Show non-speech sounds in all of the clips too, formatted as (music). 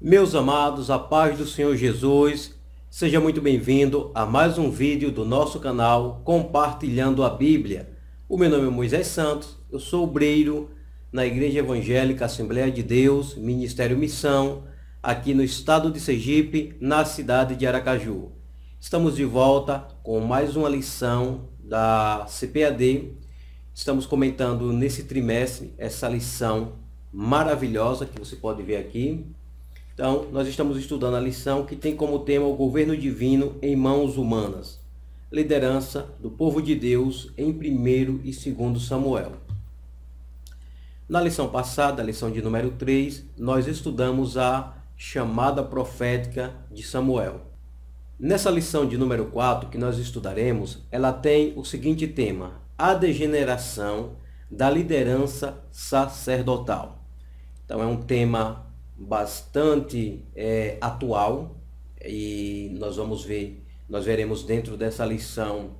Meus amados, a paz do Senhor Jesus, seja muito bem-vindo a mais um vídeo do nosso canal Compartilhando a Bíblia. O meu nome é Moisés Santos, eu sou obreiro na Igreja Evangélica Assembleia de Deus, Ministério Missão, aqui no estado de Sergipe, na cidade de Aracaju. Estamos de volta com mais uma lição da CPAD. Estamos comentando nesse trimestre essa lição maravilhosa que você pode ver aqui. Então, nós estamos estudando a lição que tem como tema o governo divino em mãos humanas, liderança do povo de Deus em 1 e 2 Samuel. Na lição passada, a lição de número 3, nós estudamos a chamada profética de Samuel. Nessa lição de número 4 que nós estudaremos, ela tem o seguinte tema: a degeneração da liderança sacerdotal. Então é um tema bastante é, atual e nós vamos ver, nós veremos dentro dessa lição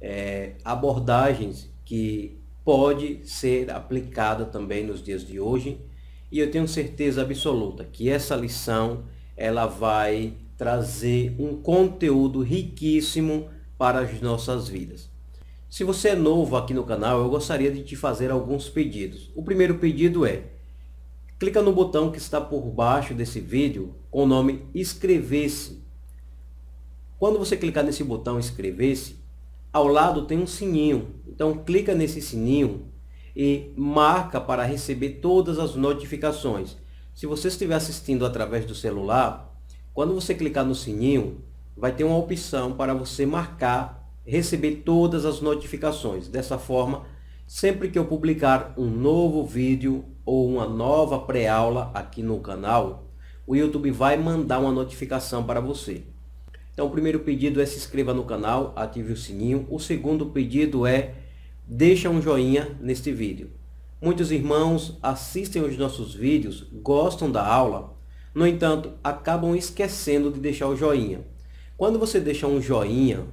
é, abordagens que pode ser aplicada também nos dias de hoje e eu tenho certeza absoluta que essa lição ela vai trazer um conteúdo riquíssimo para as nossas vidas. Se você é novo aqui no canal, eu gostaria de te fazer alguns pedidos. O primeiro pedido é, clica no botão que está por baixo desse vídeo com o nome inscrever-se. Quando você clicar nesse botão inscrever-se, ao lado tem um sininho. Então clica nesse sininho e marca para receber todas as notificações. Se você estiver assistindo através do celular, quando você clicar no sininho, vai ter uma opção para você marcar receber todas as notificações. Dessa forma, sempre que eu publicar um novo vídeo ou uma nova pré-aula aqui no canal, o YouTube vai mandar uma notificação para você. Então o primeiro pedido é se inscreva no canal, ative o sininho. O segundo pedido é deixa um joinha neste vídeo. Muitos irmãos assistem os nossos vídeos, gostam da aula, no entanto, acabam esquecendo de deixar o joinha. Quando você deixa um joinha,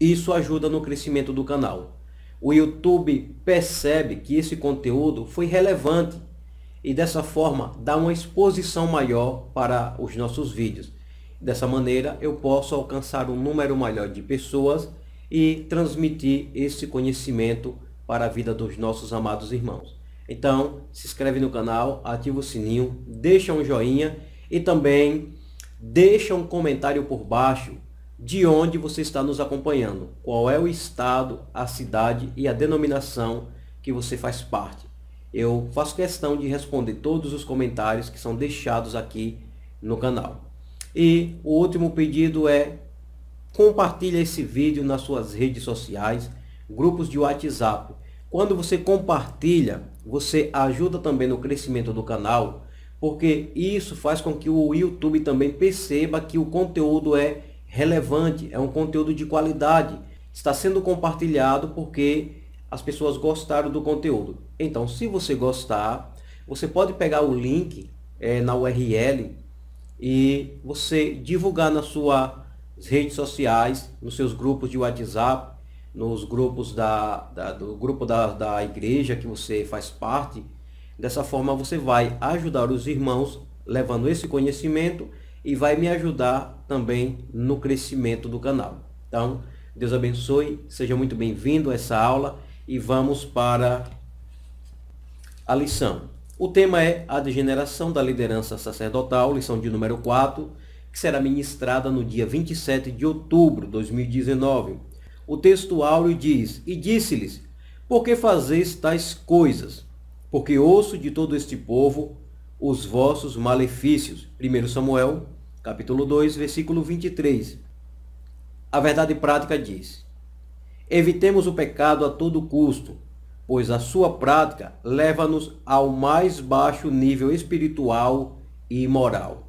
isso ajuda no crescimento do canal. O YouTube percebe que esse conteúdo foi relevante e dessa forma dá uma exposição maior para os nossos vídeos. Dessa maneira eu posso alcançar um número maior de pessoas e transmitir esse conhecimento para a vida dos nossos amados irmãos. Então, se inscreve no canal, ativa o sininho, deixa um joinha e também deixa um comentário por baixo de onde você está nos acompanhando, qual é o estado, a cidade e a denominação que você faz parte. Eu faço questão de responder todos os comentários que são deixados aqui no canal. E o último pedido é compartilhe esse vídeo nas suas redes sociais, grupos de WhatsApp. Quando você compartilha, você ajuda também no crescimento do canal, porque isso faz com que o YouTube também perceba que o conteúdo é relevante, é um conteúdo de qualidade, está sendo compartilhado porque as pessoas gostaram do conteúdo. Então, se você gostar, você pode pegar o link é, na URL e você divulgar nas suas redes sociais, nos seus grupos de WhatsApp, nos grupos da, da do grupo da, da igreja que você faz parte. Dessa forma você vai ajudar os irmãos levando esse conhecimento e vai me ajudar também no crescimento do canal. Então, Deus abençoe, seja muito bem-vindo a essa aula e vamos para a lição. O tema é a degeneração da liderança sacerdotal, lição de número 4, que será ministrada no dia 27 de outubro de 2019 o texto áureo diz: E disse-lhes: Por que fazeis tais coisas? Porque ouço de todo este povo os vossos malefícios. 1 Samuel, capítulo 2, versículo 23. A verdade prática diz: Evitemos o pecado a todo custo, pois a sua prática leva-nos ao mais baixo nível espiritual e moral.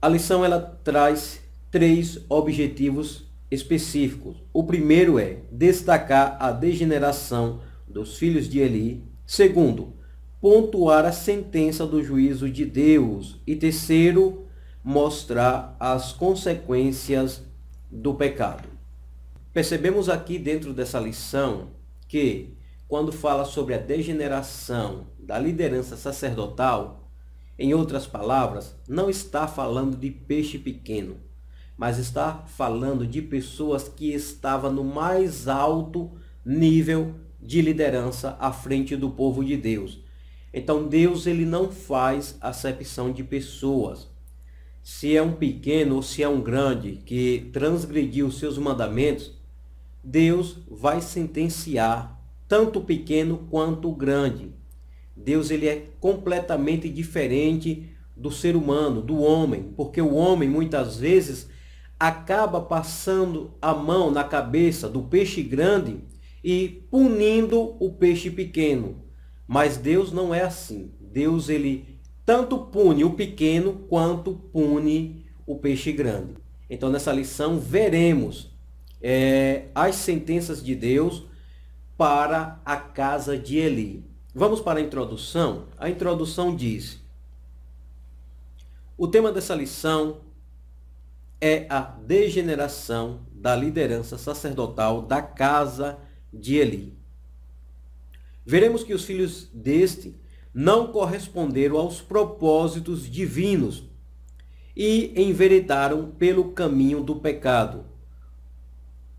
A lição ela traz três objetivos específicos. O primeiro é destacar a degeneração dos filhos de Eli. Segundo, pontuar a sentença do juízo de Deus. E terceiro, mostrar as consequências do pecado. Percebemos aqui dentro dessa lição que, quando fala sobre a degeneração da liderança sacerdotal, em outras palavras, não está falando de peixe pequeno, mas está falando de pessoas que estavam no mais alto nível de liderança à frente do povo de Deus. Então Deus ele não faz acepção de pessoas. Se é um pequeno ou se é um grande que transgrediu os seus mandamentos, Deus vai sentenciar tanto o pequeno quanto o grande. Deus ele é completamente diferente do ser humano, do homem, porque o homem muitas vezes acaba passando a mão na cabeça do peixe grande e punindo o peixe pequeno. Mas Deus não é assim. Deus ele tanto pune o pequeno quanto pune o peixe grande. Então nessa lição veremos é, as sentenças de Deus para a casa de Eli. Vamos para a introdução. A introdução diz: O tema dessa lição é a degeneração da liderança sacerdotal da casa de Eli. Veremos que os filhos deste não corresponderam aos propósitos divinos e enveredaram pelo caminho do pecado,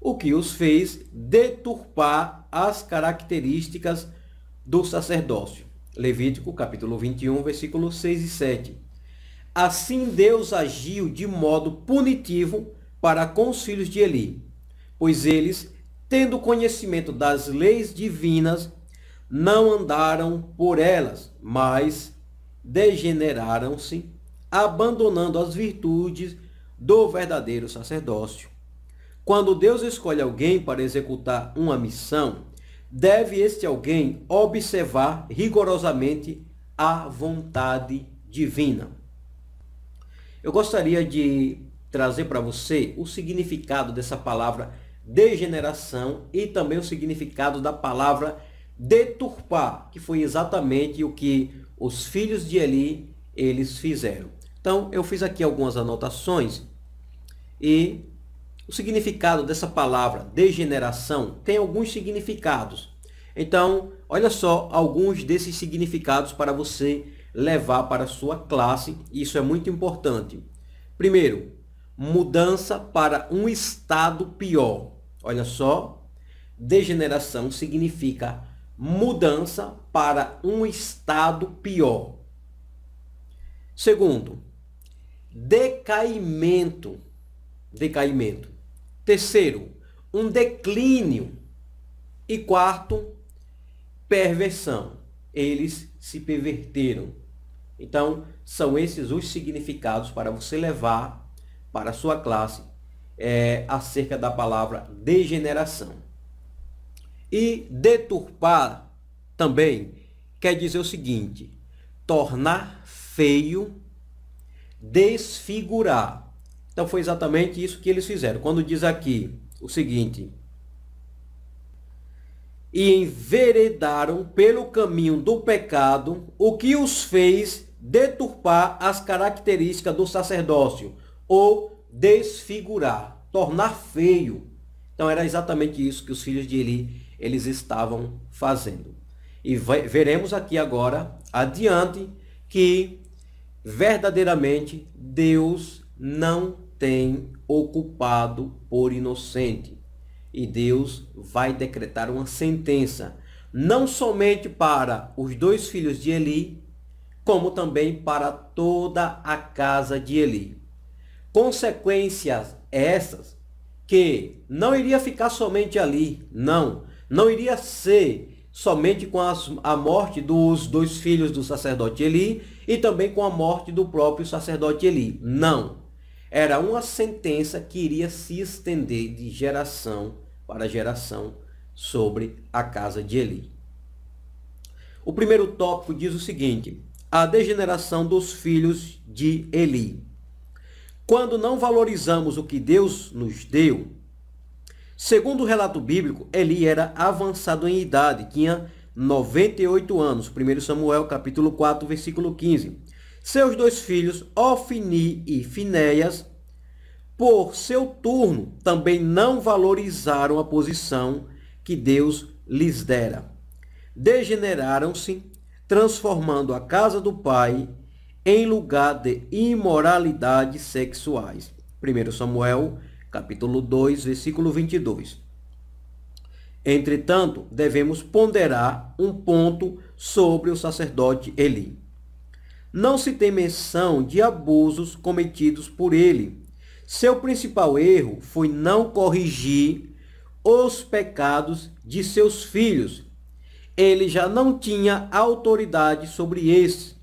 o que os fez deturpar as características do sacerdócio. Levítico capítulo 21, versículos 6 e 7 Assim Deus agiu de modo punitivo para com os filhos de Eli, pois eles, tendo conhecimento das leis divinas, não andaram por elas, mas degeneraram-se, abandonando as virtudes do verdadeiro sacerdócio. Quando Deus escolhe alguém para executar uma missão, deve este alguém observar rigorosamente a vontade divina. Eu gostaria de trazer para você o significado dessa palavra degeneração e também o significado da palavra deturpar, que foi exatamente o que os filhos de Eli eles fizeram. Então, eu fiz aqui algumas anotações e o significado dessa palavra degeneração tem alguns significados. Então, olha só alguns desses significados para você levar para sua classe. Isso é muito importante. Primeiro, mudança para um estado pior. Olha só, degeneração significa mudança para um estado pior. Segundo, decaimento. Decaimento. Terceiro, um declínio. E quarto, perversão. Eles se perverteram. Então, são esses os significados para você levar para a sua classe é, acerca da palavra degeneração. E deturpar também quer dizer o seguinte: tornar feio, desfigurar. Então, foi exatamente isso que eles fizeram. Quando diz aqui o seguinte: e enveredaram pelo caminho do pecado, o que os fez deturpar as características do sacerdócio ou desfigurar, tornar feio. Então era exatamente isso que os filhos de Eli eles estavam fazendo. E veremos aqui agora adiante que verdadeiramente Deus não tem o por inocente. E Deus vai decretar uma sentença, não somente para os dois filhos de Eli, como também para toda a casa de Eli. Consequências essas que não iria ficar somente ali, não, não iria ser somente com as, a morte dos dois filhos do sacerdote Eli e também com a morte do próprio sacerdote Eli, não. Era uma sentença que iria se estender de geração para geração sobre a casa de Eli. O primeiro tópico diz o seguinte: a degeneração dos filhos de Eli. Quando não valorizamos o que Deus nos deu, segundo o relato bíblico, Eli era avançado em idade, tinha 98 anos. 1 Samuel capítulo 4, versículo 15. Seus dois filhos, Ofni e Finéias, por seu turno, também não valorizaram a posição que Deus lhes dera. Degeneraram-se transformando a casa do pai em lugar de imoralidades sexuais. 1 Samuel, capítulo 2, versículo 22. Entretanto, devemos ponderar um ponto sobre o sacerdote Eli. Não se tem menção de abusos cometidos por ele. Seu principal erro foi não corrigir os pecados de seus filhos, ele já não tinha autoridade sobre esse.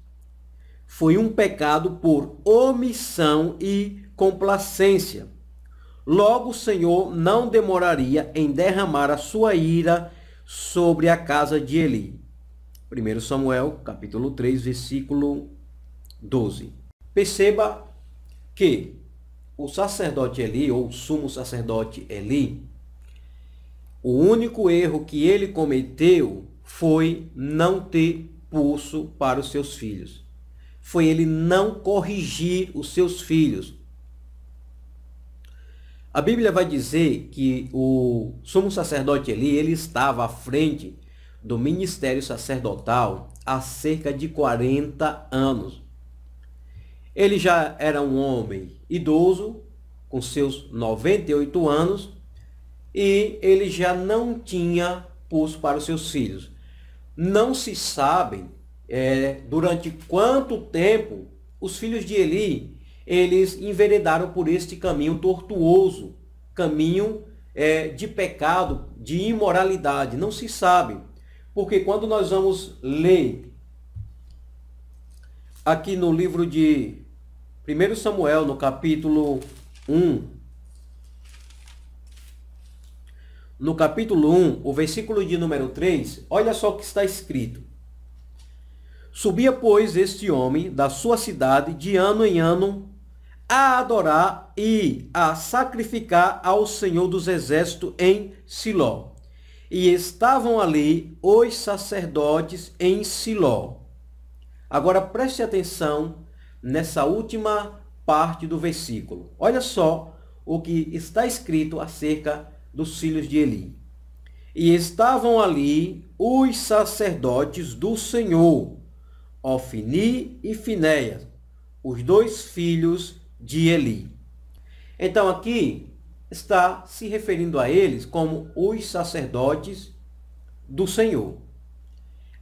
Foi um pecado por omissão e complacência. Logo o Senhor não demoraria em derramar a sua ira sobre a casa de Eli. 1 Samuel, capítulo 3, versículo 12. Perceba que o sacerdote Eli, ou o sumo sacerdote Eli, o único erro que ele cometeu foi não ter pulso para os seus filhos. Foi ele não corrigir os seus filhos. A Bíblia vai dizer que o sumo sacerdote Eli, ele estava à frente do ministério sacerdotal há cerca de 40 anos. Ele já era um homem idoso, com seus 98 anos, e ele já não tinha pulso para os seus filhos não se sabem é, durante quanto tempo os filhos de Eli eles enveredaram por este caminho tortuoso, caminho é, de pecado, de imoralidade. Não se sabe, porque quando nós vamos ler aqui no livro de 1 Samuel, no capítulo 1, no capítulo 1, o versículo de número 3, olha só o que está escrito. Subia, pois, este homem da sua cidade de ano em ano a adorar e a sacrificar ao Senhor dos Exércitos em Siló. E estavam ali os sacerdotes em Siló. Agora preste atenção nessa última parte do versículo. Olha só o que está escrito acerca dos filhos de Eli. E estavam ali os sacerdotes do Senhor, Ofni e Finéias, os dois filhos de Eli. Então aqui está se referindo a eles como os sacerdotes do Senhor.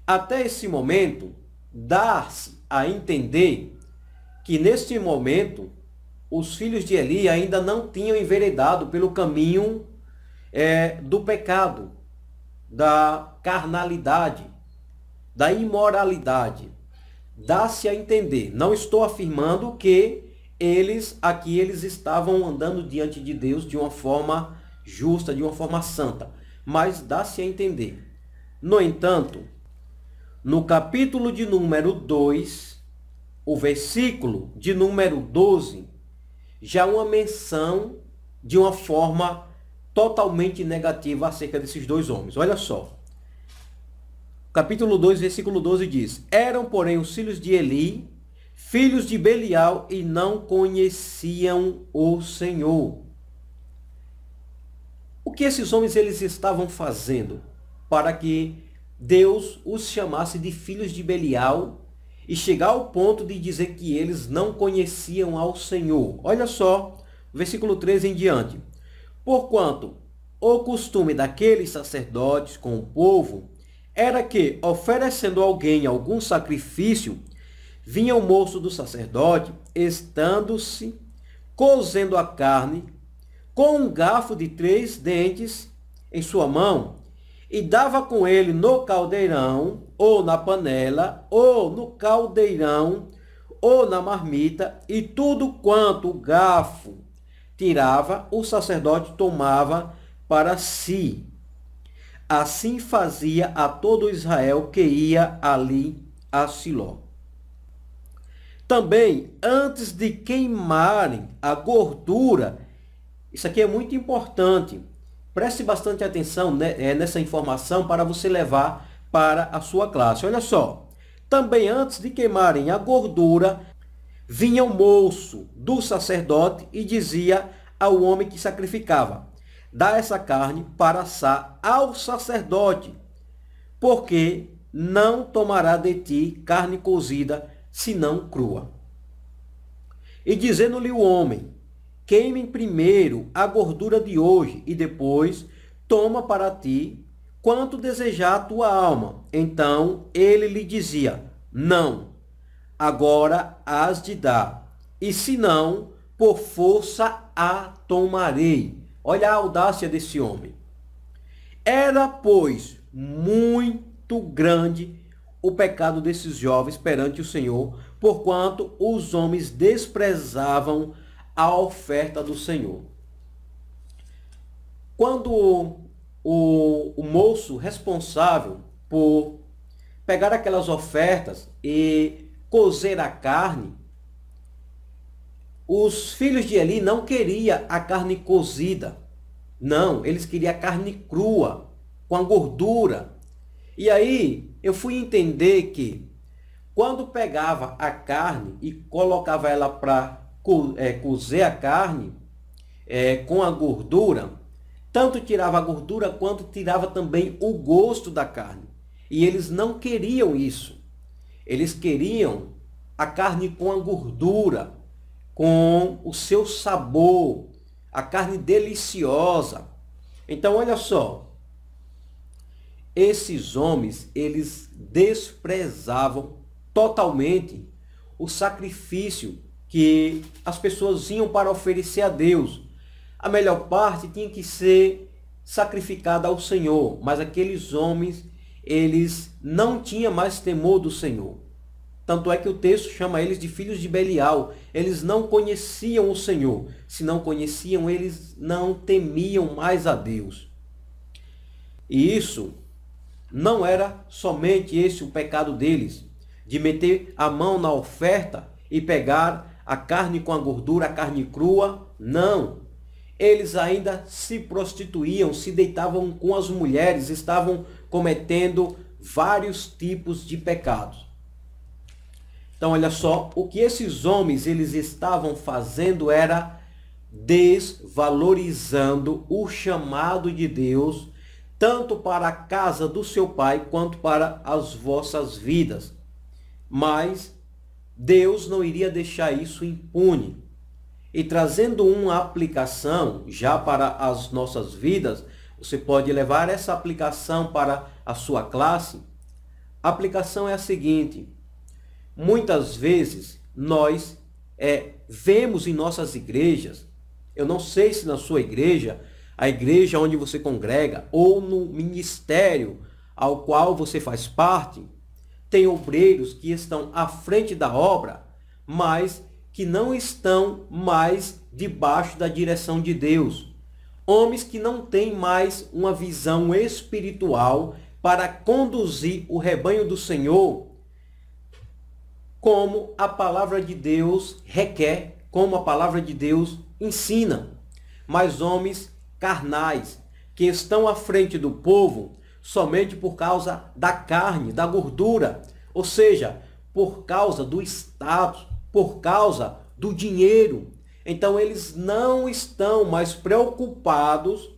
Até esse momento, dá-se a entender que neste momento os filhos de Eli ainda não tinham enveredado pelo caminho é, do pecado, da carnalidade, da imoralidade. Dá-se a entender. Não estou afirmando que eles aqui eles estavam andando diante de Deus de uma forma justa, de uma forma santa, mas dá-se a entender. No entanto, no capítulo de número 2, o versículo de número 12, já uma menção de uma forma totalmente negativa acerca desses dois homens. Olha só. Capítulo 2, versículo 12 diz: Eram, porém, os filhos de Eli, filhos de Belial, e não conheciam o Senhor. O que esses homens eles estavam fazendo para que Deus os chamasse de filhos de Belial e chegar ao ponto de dizer que eles não conheciam ao Senhor? Olha só, versículo 13 em diante. Porquanto o costume daqueles sacerdotes com o povo era que, oferecendo alguém algum sacrifício, vinha o moço do sacerdote, estando-se cozendo a carne, com um garfo de três dentes em sua mão, e dava com ele no caldeirão, ou na panela, ou no caldeirão, ou na marmita, e tudo quanto o garfo tirava, o sacerdote tomava para si. Assim fazia a todo Israel que ia ali a Siló. Também, antes de queimarem a gordura, isso aqui é muito importante. Preste bastante atenção né, é, nessa informação para você levar para a sua classe. Olha só. Também antes de queimarem a gordura, Vinha o moço do sacerdote e dizia ao homem que sacrificava: Dá essa carne para assar ao sacerdote, porque não tomará de ti carne cozida, senão crua. E dizendo-lhe o homem: Queime primeiro a gordura de hoje e depois toma para ti quanto desejar a tua alma. Então ele lhe dizia: Não agora hás de dar. E se não, por força a tomarei. Olha a audácia desse homem. Era, pois, muito grande o pecado desses jovens perante o Senhor, porquanto os homens desprezavam a oferta do Senhor. Quando o, o, o moço responsável por pegar aquelas ofertas e cozer a carne, os filhos de Eli não queria a carne cozida. Não, eles queriam a carne crua, com a gordura. E aí eu fui entender que quando pegava a carne e colocava ela para co é, cozer a carne é, com a gordura, tanto tirava a gordura quanto tirava também o gosto da carne. E eles não queriam isso. Eles queriam a carne com a gordura, com o seu sabor, a carne deliciosa. Então, olha só. Esses homens, eles desprezavam totalmente o sacrifício que as pessoas iam para oferecer a Deus. A melhor parte tinha que ser sacrificada ao Senhor, mas aqueles homens eles não tinham mais temor do Senhor. Tanto é que o texto chama eles de filhos de Belial. Eles não conheciam o Senhor. Se não conheciam, eles não temiam mais a Deus. E isso não era somente esse o pecado deles, de meter a mão na oferta e pegar a carne com a gordura, a carne crua. Não. Eles ainda se prostituíam, se deitavam com as mulheres, estavam cometendo vários tipos de pecados. Então, olha só, o que esses homens eles estavam fazendo era desvalorizando o chamado de Deus, tanto para a casa do seu pai quanto para as vossas vidas. Mas Deus não iria deixar isso impune. E trazendo uma aplicação já para as nossas vidas, você pode levar essa aplicação para a sua classe. A aplicação é a seguinte: muitas vezes nós é, vemos em nossas igrejas, eu não sei se na sua igreja, a igreja onde você congrega, ou no ministério ao qual você faz parte, tem obreiros que estão à frente da obra, mas que não estão mais debaixo da direção de Deus homens que não têm mais uma visão espiritual para conduzir o rebanho do Senhor como a palavra de Deus requer, como a palavra de Deus ensina. Mas homens carnais que estão à frente do povo somente por causa da carne, da gordura, ou seja, por causa do status, por causa do dinheiro, então eles não estão mais preocupados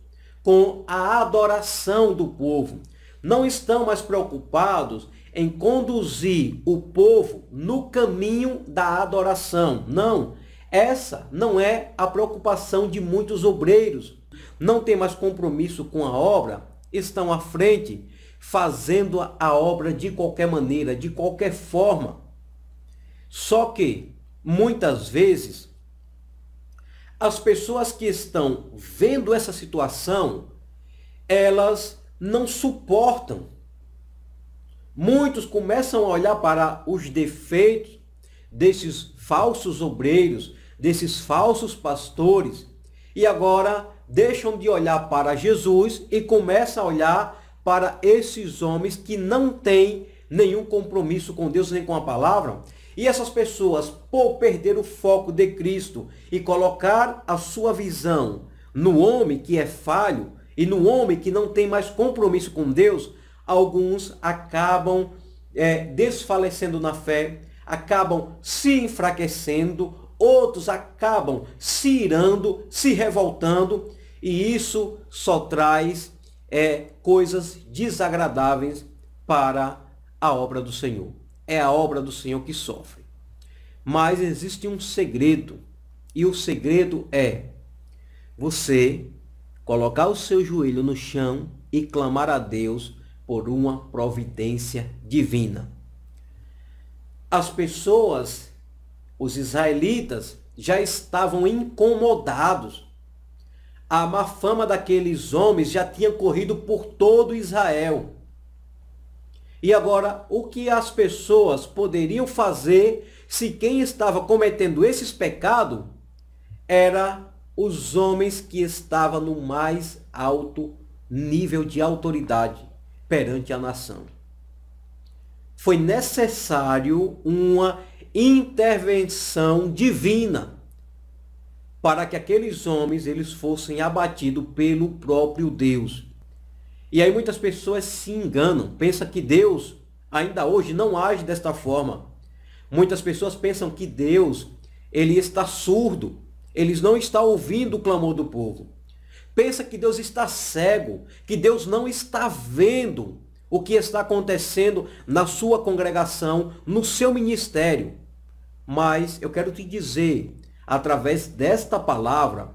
com a adoração do povo. Não estão mais preocupados em conduzir o povo no caminho da adoração. Não. Essa não é a preocupação de muitos obreiros. Não tem mais compromisso com a obra, estão à frente, fazendo a obra de qualquer maneira, de qualquer forma. Só que, muitas vezes, as pessoas que estão vendo essa situação, elas não suportam. Muitos começam a olhar para os defeitos desses falsos obreiros, desses falsos pastores, e agora deixam de olhar para Jesus e começam a olhar para esses homens que não têm nenhum compromisso com Deus nem com a palavra, e essas pessoas, por perder o foco de Cristo e colocar a sua visão no homem que é falho e no homem que não tem mais compromisso com Deus, alguns acabam é, desfalecendo na fé, acabam se enfraquecendo, outros acabam se irando, se revoltando, e isso só traz é, coisas desagradáveis para a obra do Senhor é a obra do Senhor que sofre. Mas existe um segredo, e o segredo é você colocar o seu joelho no chão e clamar a Deus por uma providência divina. As pessoas, os israelitas, já estavam incomodados. A má fama daqueles homens já tinha corrido por todo Israel. E agora, o que as pessoas poderiam fazer se quem estava cometendo esses pecados era os homens que estavam no mais alto nível de autoridade perante a nação. Foi necessário uma intervenção divina para que aqueles homens eles fossem abatidos pelo próprio Deus. E aí muitas pessoas se enganam, pensam que Deus ainda hoje não age desta forma. Muitas pessoas pensam que Deus, ele está surdo, ele não está ouvindo o clamor do povo. Pensa que Deus está cego, que Deus não está vendo o que está acontecendo na sua congregação, no seu ministério. Mas eu quero te dizer, através desta palavra,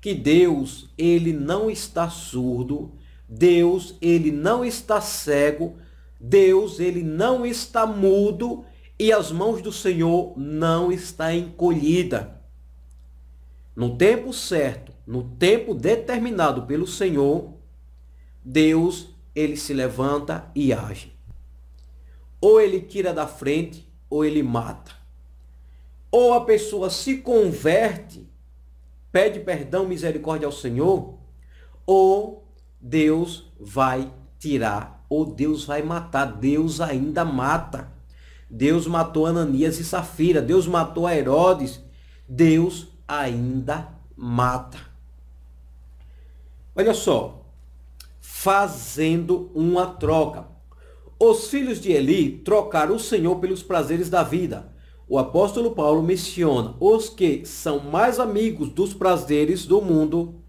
que Deus, ele não está surdo, Deus, ele não está cego, Deus, ele não está mudo e as mãos do Senhor não está encolhida. No tempo certo, no tempo determinado pelo Senhor, Deus, ele se levanta e age. Ou ele tira da frente, ou ele mata. Ou a pessoa se converte, pede perdão, misericórdia ao Senhor, ou Deus vai tirar ou Deus vai matar. Deus ainda mata. Deus matou Ananias e Safira. Deus matou Herodes. Deus ainda mata. Olha só. Fazendo uma troca. Os filhos de Eli trocaram o Senhor pelos prazeres da vida. O apóstolo Paulo menciona os que são mais amigos dos prazeres do mundo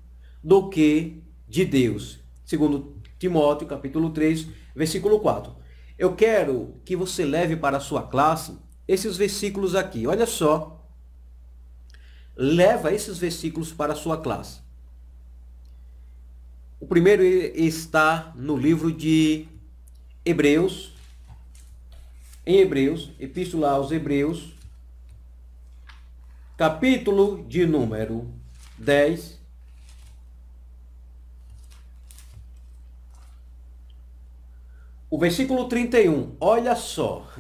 do que de Deus segundo Timóteo, capítulo 3, versículo 4. Eu quero que você leve para a sua classe esses versículos aqui. Olha só. Leva esses versículos para a sua classe. O primeiro está no livro de Hebreus, em Hebreus, Epístola aos Hebreus, capítulo de número 10, O versículo 31, olha só.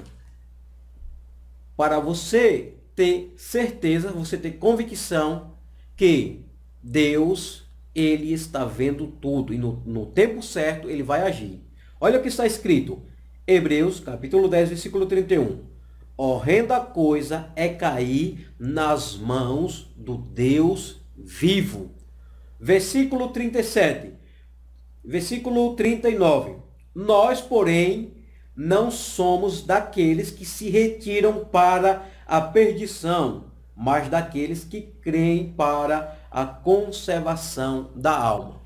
Para você ter certeza, você ter convicção que Deus, ele está vendo tudo e no, no tempo certo ele vai agir. Olha o que está escrito. Hebreus, capítulo 10, versículo 31. Horrenda coisa é cair nas mãos do Deus vivo. Versículo 37. Versículo 39. Nós, porém, não somos daqueles que se retiram para a perdição, mas daqueles que creem para a conservação da alma.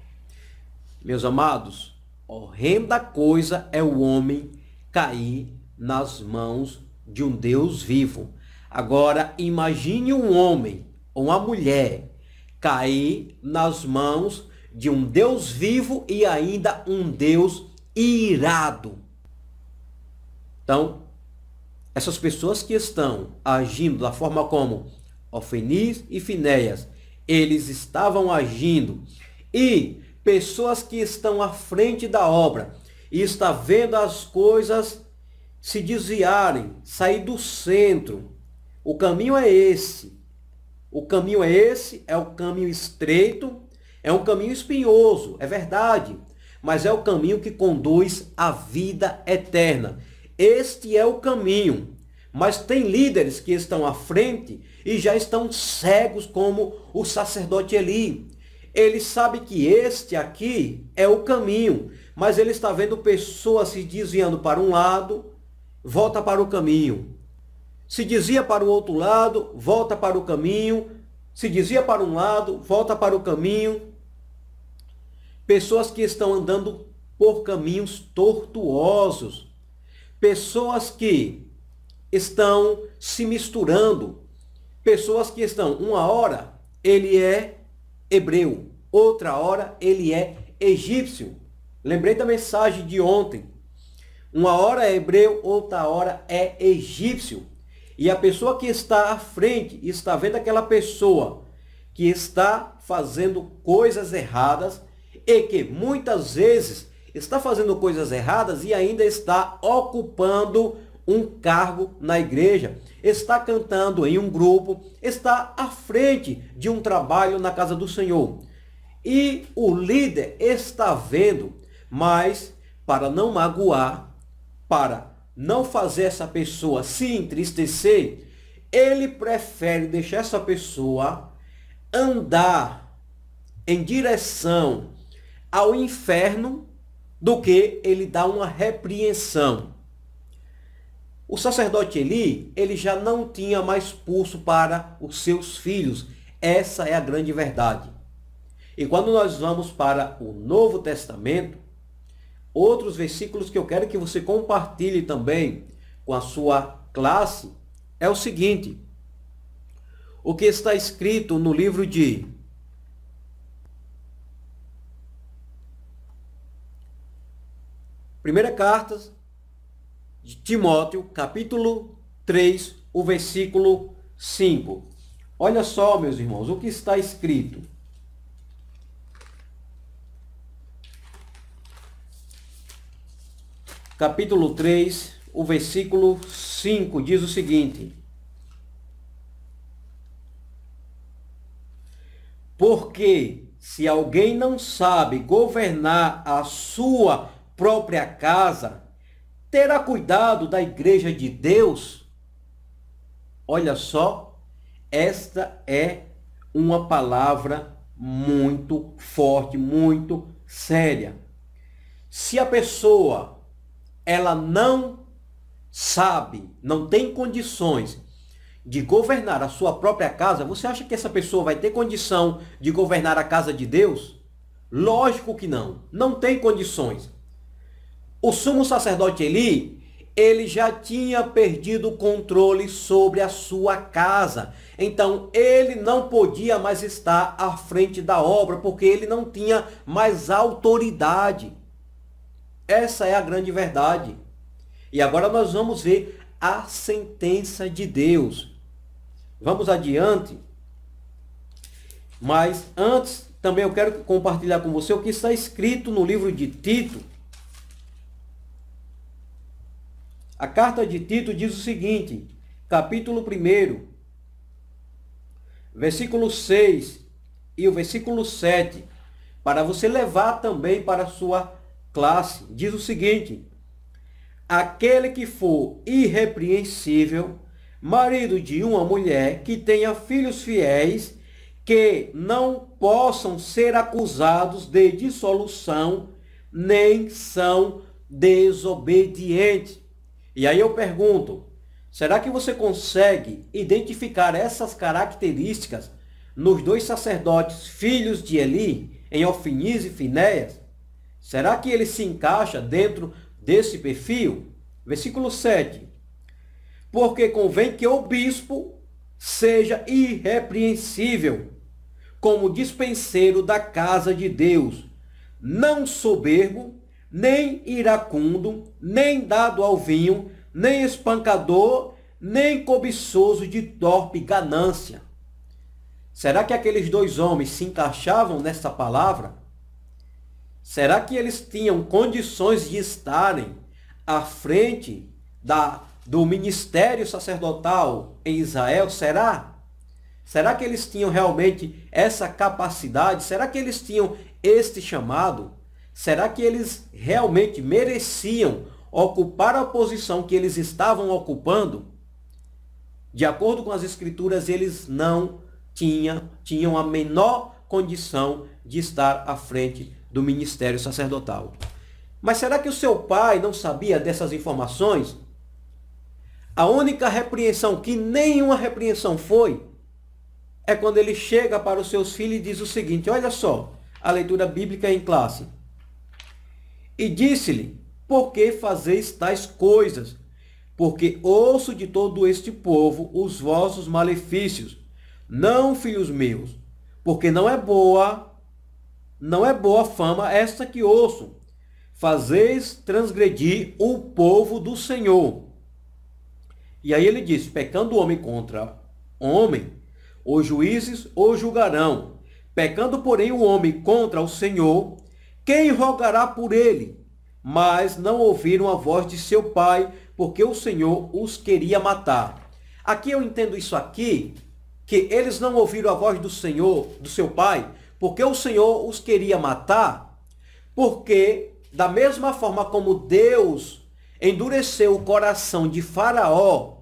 Meus amados, horrenda coisa é o homem cair nas mãos de um Deus vivo. Agora, imagine um homem ou uma mulher cair nas mãos de um Deus vivo e ainda um Deus irado. Então, essas pessoas que estão agindo da forma como Ofenis e Finéias, eles estavam agindo. E pessoas que estão à frente da obra e está vendo as coisas se desviarem, sair do centro. O caminho é esse. O caminho é esse, é o caminho estreito, é um caminho espinhoso, é verdade mas é o caminho que conduz à vida eterna. Este é o caminho. Mas tem líderes que estão à frente e já estão cegos, como o sacerdote Eli. Ele sabe que este aqui é o caminho, mas ele está vendo pessoas se desviando para um lado, volta para o caminho. Se dizia para o outro lado, volta para o caminho. Se dizia para um lado, volta para o caminho pessoas que estão andando por caminhos tortuosos, pessoas que estão se misturando, pessoas que estão, uma hora ele é hebreu, outra hora ele é egípcio. Lembrei da mensagem de ontem. Uma hora é hebreu, outra hora é egípcio. E a pessoa que está à frente está vendo aquela pessoa que está fazendo coisas erradas, e que muitas vezes está fazendo coisas erradas e ainda está ocupando um cargo na igreja, está cantando em um grupo, está à frente de um trabalho na casa do Senhor. E o líder está vendo, mas para não magoar, para não fazer essa pessoa se entristecer, ele prefere deixar essa pessoa andar em direção ao inferno do que ele dá uma repreensão. O sacerdote Eli, ele já não tinha mais pulso para os seus filhos. Essa é a grande verdade. E quando nós vamos para o Novo Testamento, outros versículos que eu quero que você compartilhe também com a sua classe é o seguinte: o que está escrito no livro de Primeira carta de Timóteo, capítulo 3, o versículo 5. Olha só, meus irmãos, o que está escrito. Capítulo 3, o versículo 5 diz o seguinte: Porque se alguém não sabe governar a sua própria casa, terá cuidado da igreja de Deus? Olha só, esta é uma palavra muito forte, muito séria. Se a pessoa ela não sabe, não tem condições de governar a sua própria casa, você acha que essa pessoa vai ter condição de governar a casa de Deus? Lógico que não. Não tem condições o sumo sacerdote Eli, ele já tinha perdido o controle sobre a sua casa. Então, ele não podia mais estar à frente da obra, porque ele não tinha mais autoridade. Essa é a grande verdade. E agora nós vamos ver a sentença de Deus. Vamos adiante. Mas antes, também eu quero compartilhar com você o que está escrito no livro de Tito, A carta de Tito diz o seguinte, capítulo 1, versículo 6 e o versículo 7, para você levar também para a sua classe, diz o seguinte: Aquele que for irrepreensível, marido de uma mulher que tenha filhos fiéis, que não possam ser acusados de dissolução, nem são desobedientes. E aí eu pergunto, será que você consegue identificar essas características nos dois sacerdotes filhos de Eli, em Ofinias e Finéias? Será que ele se encaixa dentro desse perfil? Versículo 7. Porque convém que o bispo seja irrepreensível, como dispenseiro da casa de Deus, não soberbo, nem iracundo, nem dado ao vinho, nem espancador, nem cobiçoso de torpe ganância. Será que aqueles dois homens se encaixavam nessa palavra? Será que eles tinham condições de estarem à frente da, do ministério sacerdotal em Israel? Será? Será que eles tinham realmente essa capacidade? Será que eles tinham este chamado? Será que eles realmente mereciam ocupar a posição que eles estavam ocupando? De acordo com as escrituras, eles não tinham, tinham a menor condição de estar à frente do ministério sacerdotal. Mas será que o seu pai não sabia dessas informações? A única repreensão, que nenhuma repreensão foi, é quando ele chega para os seus filhos e diz o seguinte: olha só, a leitura bíblica é em classe. E disse-lhe, por que fazeis tais coisas? Porque ouço de todo este povo os vossos malefícios. Não, filhos meus, porque não é boa, não é boa fama esta que ouço. Fazeis transgredir o povo do Senhor. E aí ele disse pecando o homem contra homem, os juízes o julgarão. Pecando, porém, o homem contra o Senhor, quem rogará por ele? Mas não ouviram a voz de seu pai, porque o Senhor os queria matar. Aqui eu entendo isso aqui, que eles não ouviram a voz do Senhor, do seu pai, porque o Senhor os queria matar, porque da mesma forma como Deus endureceu o coração de Faraó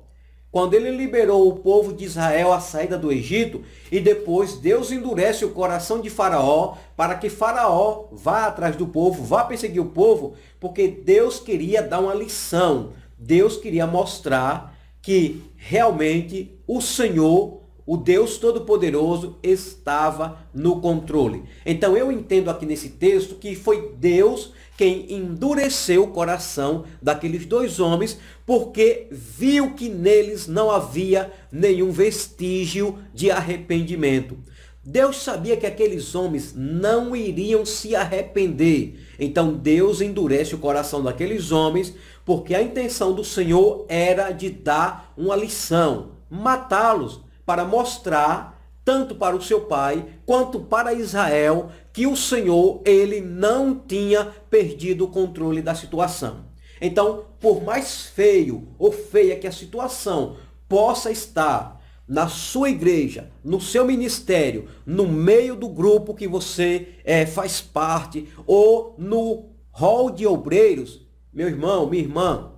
quando ele liberou o povo de Israel à saída do Egito, e depois Deus endurece o coração de Faraó para que Faraó vá atrás do povo, vá perseguir o povo, porque Deus queria dar uma lição, Deus queria mostrar que realmente o Senhor, o Deus Todo-Poderoso, estava no controle. Então eu entendo aqui nesse texto que foi Deus quem endureceu o coração daqueles dois homens, porque viu que neles não havia nenhum vestígio de arrependimento. Deus sabia que aqueles homens não iriam se arrepender. Então Deus endurece o coração daqueles homens, porque a intenção do Senhor era de dar uma lição, matá-los, para mostrar tanto para o seu pai quanto para Israel que o Senhor ele não tinha perdido o controle da situação. Então, por mais feio ou feia que a situação possa estar na sua igreja, no seu ministério, no meio do grupo que você é, faz parte ou no hall de obreiros, meu irmão, minha irmã,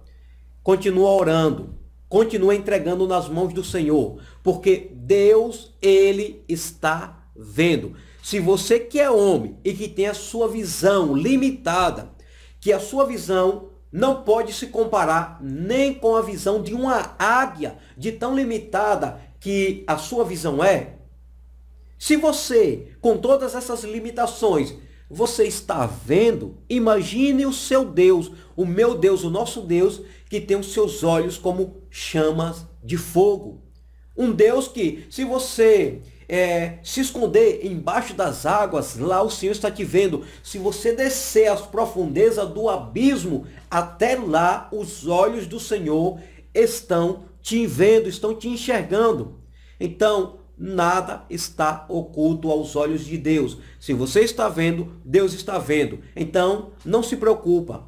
continua orando, continua entregando nas mãos do Senhor, porque Deus ele está vendo. Se você que é homem e que tem a sua visão limitada, que a sua visão não pode se comparar nem com a visão de uma águia, de tão limitada que a sua visão é, se você, com todas essas limitações, você está vendo, imagine o seu Deus, o meu Deus, o nosso Deus, que tem os seus olhos como chamas de fogo. Um Deus que, se você é, se esconder embaixo das águas, lá o Senhor está te vendo. Se você descer às profundezas do abismo, até lá os olhos do Senhor estão te vendo, estão te enxergando. Então, nada está oculto aos olhos de Deus. Se você está vendo, Deus está vendo. Então, não se preocupa.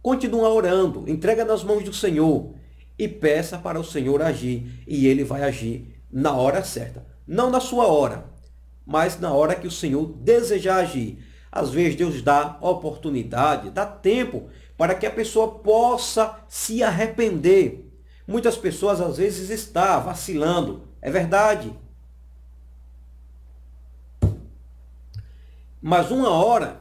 Continua orando, entrega nas mãos do Senhor e peça para o Senhor agir, e ele vai agir na hora certa não na sua hora, mas na hora que o Senhor desejar agir. Às vezes Deus dá oportunidade, dá tempo para que a pessoa possa se arrepender. Muitas pessoas às vezes está vacilando, é verdade. Mas uma hora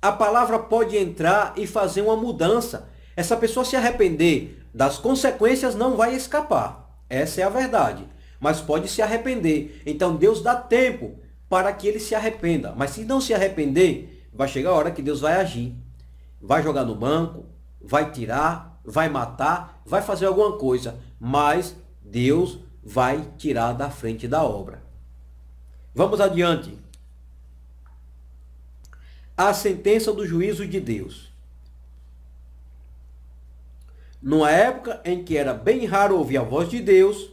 a palavra pode entrar e fazer uma mudança. Essa pessoa se arrepender das consequências não vai escapar. Essa é a verdade mas pode se arrepender. Então Deus dá tempo para que ele se arrependa. Mas se não se arrepender, vai chegar a hora que Deus vai agir. Vai jogar no banco, vai tirar, vai matar, vai fazer alguma coisa, mas Deus vai tirar da frente da obra. Vamos adiante. A sentença do juízo de Deus. Numa época em que era bem raro ouvir a voz de Deus,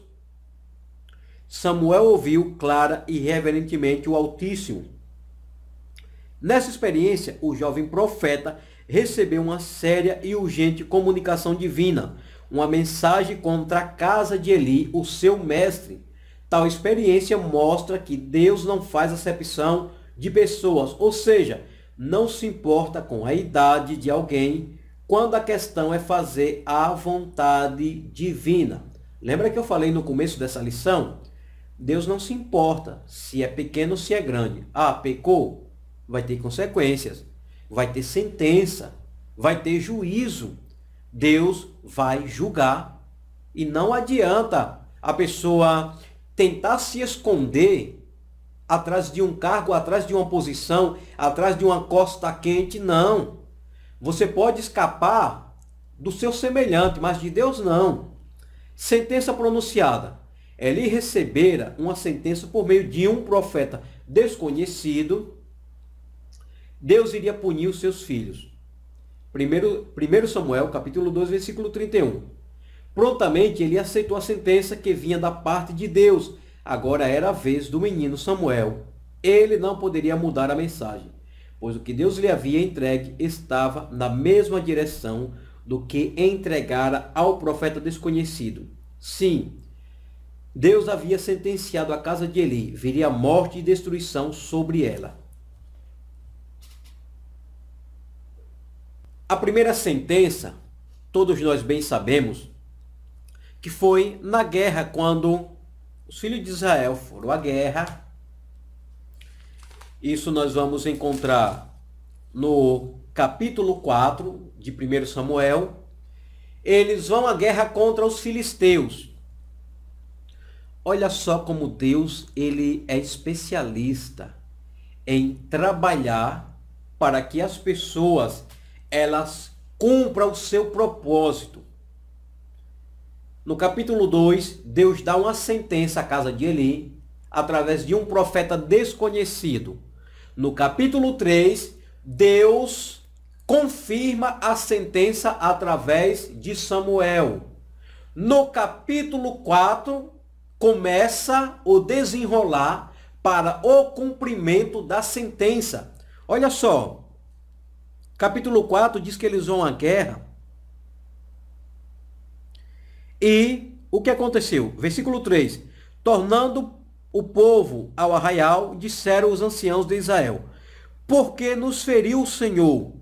Samuel ouviu clara e reverentemente o Altíssimo. Nessa experiência, o jovem profeta recebeu uma séria e urgente comunicação divina, uma mensagem contra a casa de Eli, o seu mestre. Tal experiência mostra que Deus não faz acepção de pessoas, ou seja, não se importa com a idade de alguém quando a questão é fazer a vontade divina. Lembra que eu falei no começo dessa lição? Deus não se importa se é pequeno ou se é grande. Ah, pecou? Vai ter consequências, vai ter sentença, vai ter juízo. Deus vai julgar. E não adianta a pessoa tentar se esconder atrás de um cargo, atrás de uma posição, atrás de uma costa quente, não. Você pode escapar do seu semelhante, mas de Deus não. Sentença pronunciada. Ele é recebera uma sentença por meio de um profeta desconhecido, Deus iria punir os seus filhos. 1 Samuel, capítulo 2, versículo 31. Prontamente ele aceitou a sentença que vinha da parte de Deus. Agora era a vez do menino Samuel. Ele não poderia mudar a mensagem, pois o que Deus lhe havia entregue estava na mesma direção do que entregara ao profeta desconhecido. Sim, Deus havia sentenciado a casa de Eli, viria morte e destruição sobre ela. A primeira sentença, todos nós bem sabemos, que foi na guerra quando os filhos de Israel foram à guerra. Isso nós vamos encontrar no capítulo 4 de 1 Samuel. Eles vão à guerra contra os filisteus, Olha só como Deus ele é especialista em trabalhar para que as pessoas elas cumpram o seu propósito. No capítulo 2, Deus dá uma sentença à casa de Eli através de um profeta desconhecido. No capítulo 3, Deus confirma a sentença através de Samuel. No capítulo 4, começa o desenrolar para o cumprimento da sentença. Olha só, capítulo 4 diz que eles vão à guerra. E o que aconteceu? Versículo 3: Tornando o povo ao arraial, disseram os anciãos de Israel: Porque nos feriu o Senhor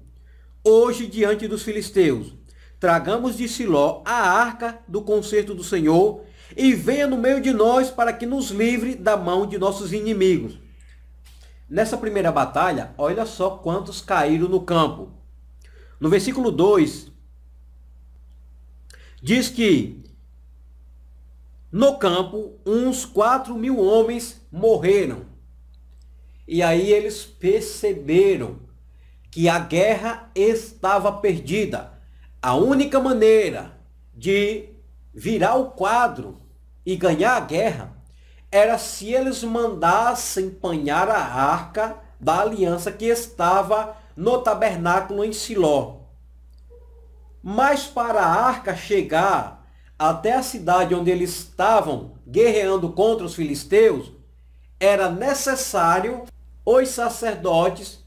hoje diante dos filisteus? Tragamos de Siló a arca do concerto do Senhor e venha no meio de nós para que nos livre da mão de nossos inimigos. Nessa primeira batalha, olha só quantos caíram no campo. No versículo 2, diz que no campo uns 4 mil homens morreram. E aí eles perceberam que a guerra estava perdida. A única maneira de virar o quadro e ganhar a guerra era se eles mandassem empanhar a arca da aliança que estava no tabernáculo em Siló. Mas para a arca chegar até a cidade onde eles estavam guerreando contra os filisteus, era necessário os sacerdotes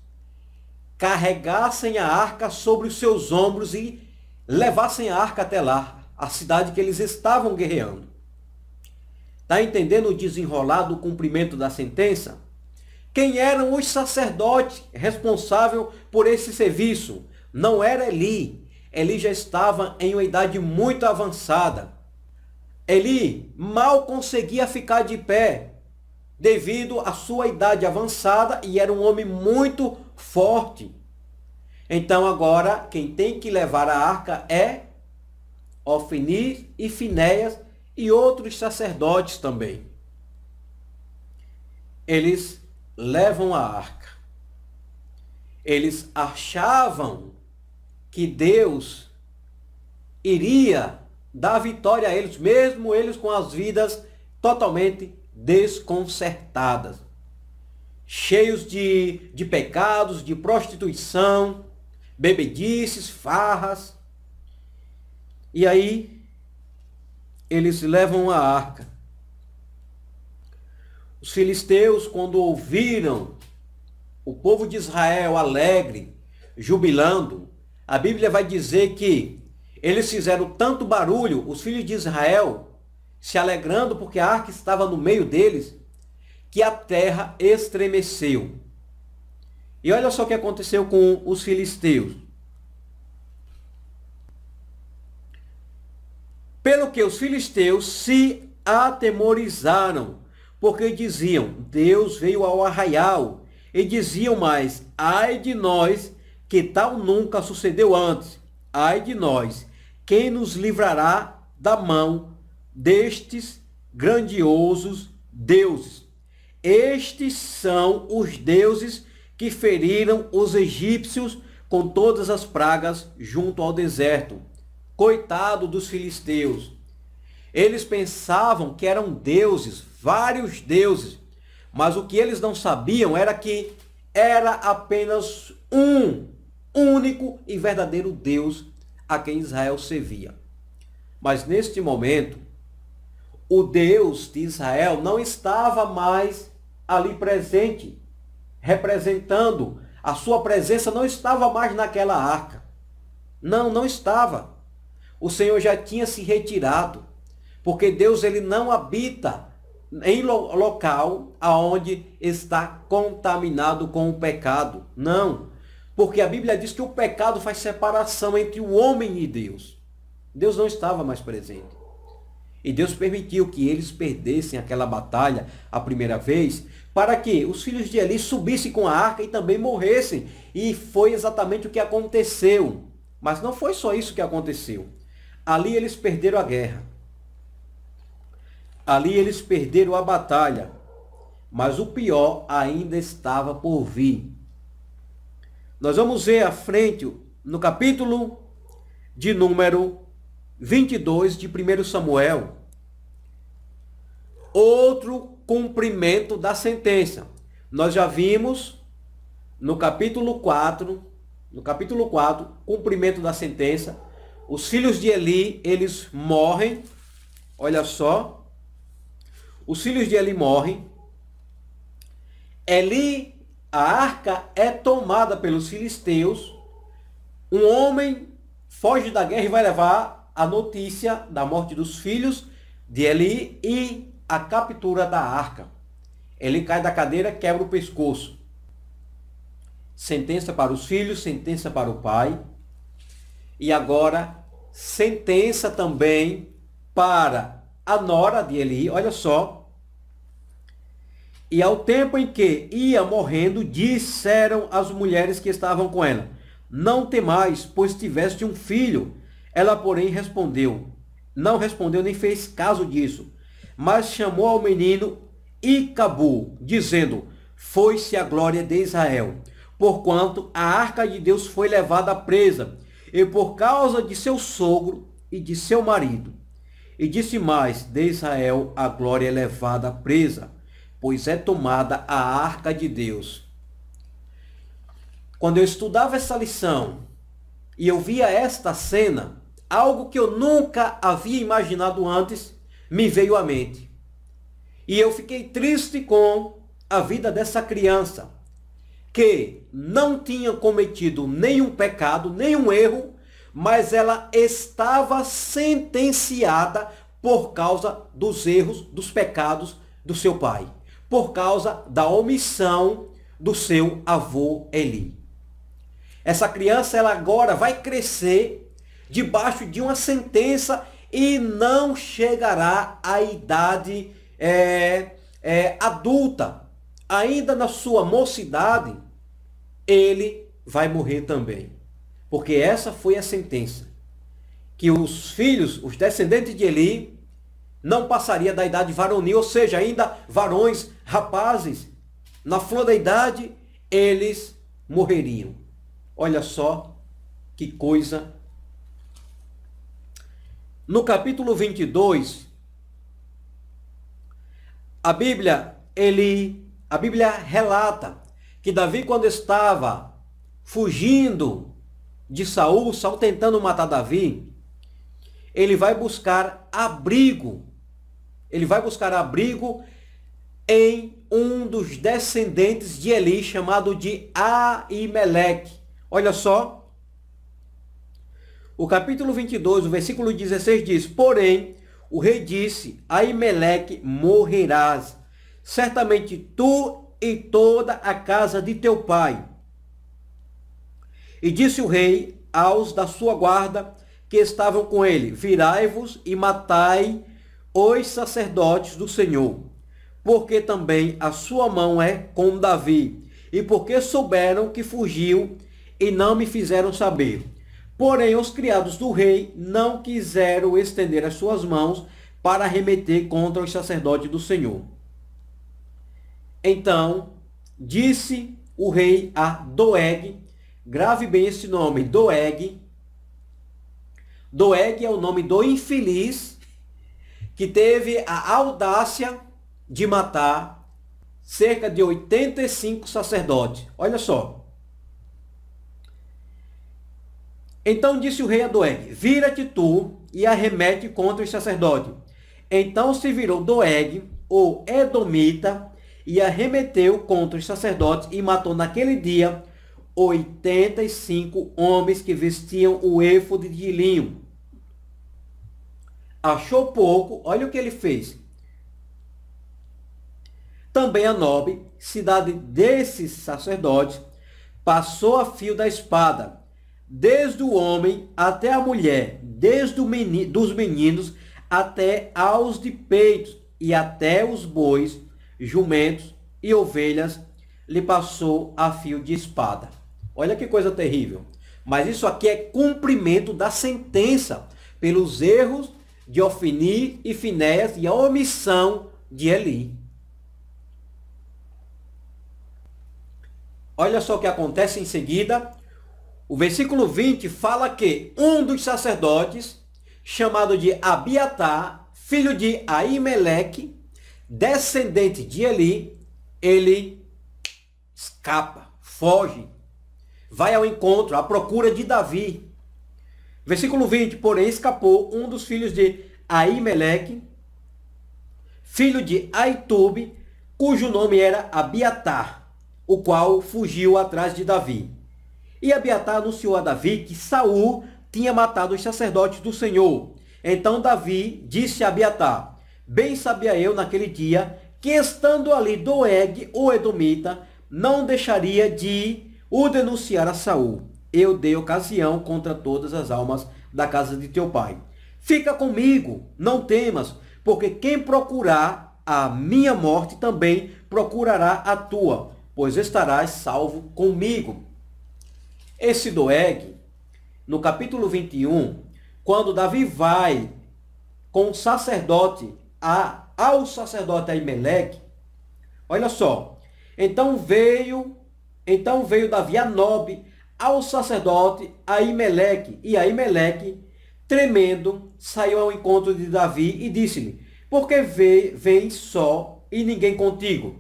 carregassem a arca sobre os seus ombros e levassem a arca até lá, a cidade que eles estavam guerreando. Está entendendo o desenrolar do cumprimento da sentença? Quem eram os sacerdotes responsáveis por esse serviço? Não era Eli. Eli já estava em uma idade muito avançada. Eli mal conseguia ficar de pé devido à sua idade avançada e era um homem muito forte. Então agora quem tem que levar a arca é Ofni e Finéias e outros sacerdotes também. Eles levam a arca. Eles achavam que Deus iria dar vitória a eles, mesmo eles com as vidas totalmente desconcertadas, cheios de, de pecados, de prostituição, bebedices, farras. E aí eles levam a arca. Os filisteus, quando ouviram o povo de Israel alegre, jubilando, a Bíblia vai dizer que eles fizeram tanto barulho, os filhos de Israel, se alegrando porque a arca estava no meio deles, que a terra estremeceu. E olha só o que aconteceu com os filisteus. que os filisteus se atemorizaram, porque diziam: Deus veio ao arraial. E diziam mais: Ai de nós, que tal nunca sucedeu antes. Ai de nós, quem nos livrará da mão destes grandiosos deuses? Estes são os deuses que feriram os egípcios com todas as pragas junto ao deserto. Coitado dos filisteus, eles pensavam que eram deuses, vários deuses, mas o que eles não sabiam era que era apenas um único e verdadeiro Deus a quem Israel servia. Mas neste momento, o Deus de Israel não estava mais ali presente, representando. A sua presença não estava mais naquela arca. Não, não estava. O Senhor já tinha se retirado. Porque Deus ele não habita em lo local aonde está contaminado com o pecado. Não. Porque a Bíblia diz que o pecado faz separação entre o homem e Deus. Deus não estava mais presente. E Deus permitiu que eles perdessem aquela batalha a primeira vez, para que os filhos de Eli subissem com a arca e também morressem. E foi exatamente o que aconteceu. Mas não foi só isso que aconteceu. Ali eles perderam a guerra. Ali eles perderam a batalha, mas o pior ainda estava por vir. Nós vamos ver à frente no capítulo de número 22 de 1 Samuel outro cumprimento da sentença. Nós já vimos no capítulo 4, no capítulo 4, cumprimento da sentença, os filhos de Eli, eles morrem. Olha só, os filhos de Eli morrem. Eli, a arca é tomada pelos filisteus. Um homem foge da guerra e vai levar a notícia da morte dos filhos de Eli e a captura da arca. ele cai da cadeira, quebra o pescoço. Sentença para os filhos, sentença para o pai. E agora, sentença também para a nora de Eli, olha só. E ao tempo em que ia morrendo, disseram as mulheres que estavam com ela: Não temais, pois tiveste um filho. Ela, porém, respondeu: Não respondeu nem fez caso disso, mas chamou ao menino Icabu, dizendo: Foi-se a glória de Israel, porquanto a arca de Deus foi levada presa, e por causa de seu sogro e de seu marido e disse mais: De Israel a glória é levada presa, pois é tomada a arca de Deus. Quando eu estudava essa lição e eu via esta cena, algo que eu nunca havia imaginado antes me veio à mente. E eu fiquei triste com a vida dessa criança que não tinha cometido nenhum pecado, nenhum erro, mas ela estava sentenciada por causa dos erros, dos pecados do seu pai, por causa da omissão do seu avô Eli. Essa criança ela agora vai crescer debaixo de uma sentença e não chegará à idade é, é, adulta. Ainda na sua mocidade, ele vai morrer também. Porque essa foi a sentença. Que os filhos, os descendentes de Eli, não passaria da idade varonil, ou seja, ainda varões, rapazes, na flor da idade, eles morreriam. Olha só que coisa. No capítulo 22, a Bíblia, ele, a Bíblia relata que Davi quando estava fugindo de Saul, Saul tentando matar Davi, ele vai buscar abrigo. Ele vai buscar abrigo em um dos descendentes de Eli, chamado de Aimeleque. Olha só. O capítulo 22, o versículo 16 diz: Porém, o rei disse: Aimeleque morrerás. Certamente tu e toda a casa de teu pai e disse o rei aos da sua guarda que estavam com ele: Virai-vos e matai os sacerdotes do Senhor, porque também a sua mão é com Davi, e porque souberam que fugiu e não me fizeram saber. Porém, os criados do rei não quiseram estender as suas mãos para arremeter contra os sacerdotes do Senhor. Então, disse o rei a Doeg, Grave bem esse nome, Doeg. Doeg é o nome do infeliz que teve a audácia de matar cerca de 85 sacerdotes. Olha só. Então disse o rei a Doeg: Vira-te tu e arremete contra os sacerdotes. Então se virou Doeg, o Edomita, e arremeteu contra os sacerdotes e matou naquele dia 85 homens que vestiam o êfode de linho. Achou pouco, olha o que ele fez. Também a Nobe, cidade desses sacerdotes, passou a fio da espada, desde o homem até a mulher, desde o meni dos meninos até aos de peitos e até os bois, jumentos e ovelhas, lhe passou a fio de espada. Olha que coisa terrível. Mas isso aqui é cumprimento da sentença pelos erros de Ofni e Finéas e a omissão de Eli. Olha só o que acontece em seguida. O versículo 20 fala que um dos sacerdotes, chamado de Abiatar, filho de Aimeleque, descendente de Eli, ele escapa, foge, vai ao encontro, à procura de Davi. Versículo 20, porém escapou um dos filhos de Aimeleque, filho de Aitube, cujo nome era Abiatar, o qual fugiu atrás de Davi. E Abiatar anunciou a Davi que Saul tinha matado os sacerdotes do Senhor. Então Davi disse a Abiatar: Bem sabia eu naquele dia que estando ali Doeg, o Edomita, não deixaria de o denunciar a Saul, eu dei ocasião contra todas as almas da casa de teu pai. Fica comigo, não temas, porque quem procurar a minha morte também procurará a tua, pois estarás salvo comigo. Esse Doeg, no capítulo 21, quando Davi vai com o sacerdote a, ao sacerdote Aimeleque, olha só, então veio então veio Davi a Nob, ao sacerdote Aimeleque, e Aimeleque, tremendo, saiu ao encontro de Davi e disse-lhe, Por que vem só e ninguém contigo?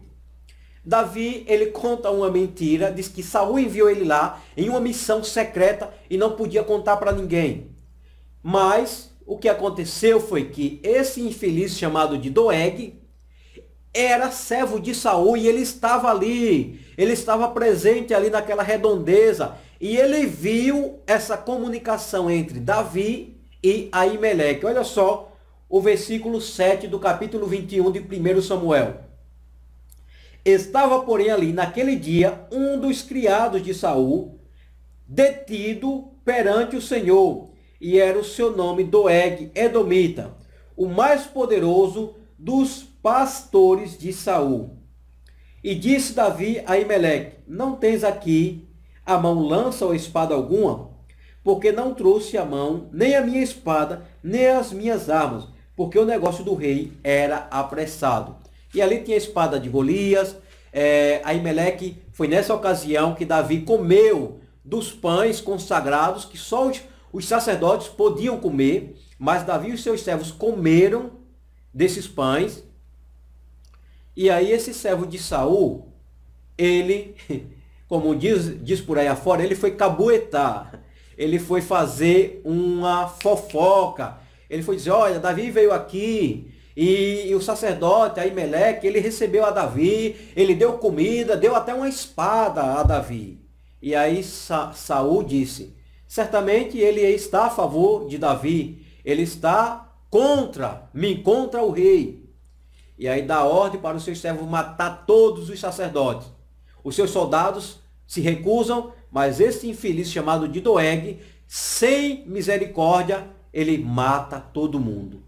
Davi, ele conta uma mentira, diz que Saul enviou ele lá em uma missão secreta e não podia contar para ninguém. Mas o que aconteceu foi que esse infeliz chamado de Doeg, era servo de Saul e ele estava ali, ele estava presente ali naquela redondeza e ele viu essa comunicação entre Davi e Aimeleque. Olha só o versículo 7 do capítulo 21 de 1 Samuel. Estava, porém, ali naquele dia um dos criados de Saul, detido perante o Senhor, e era o seu nome Doeg Edomita, o mais poderoso dos pastores de Saul. E disse Davi a Imeleque: Não tens aqui a mão lança ou espada alguma? Porque não trouxe a mão, nem a minha espada, nem as minhas armas, porque o negócio do rei era apressado. E ali tinha a espada de Golias. É, Aimeleque foi nessa ocasião que Davi comeu dos pães consagrados que só os, os sacerdotes podiam comer, mas Davi e seus servos comeram desses pães e aí esse servo de Saul, ele, (laughs) como diz, diz por aí afora, ele foi cabuetar. Ele foi fazer uma fofoca. Ele foi dizer, olha, Davi veio aqui, e, e, o sacerdote Meleque ele recebeu a Davi, ele deu comida, deu até uma espada a Davi. E aí Sa Saul disse: Certamente ele está a favor de Davi, ele está contra, me contra o rei. E aí dá ordem para o seu servo matar todos os sacerdotes. Os seus soldados se recusam, mas esse infeliz chamado de Doeg, sem misericórdia, ele mata todo mundo.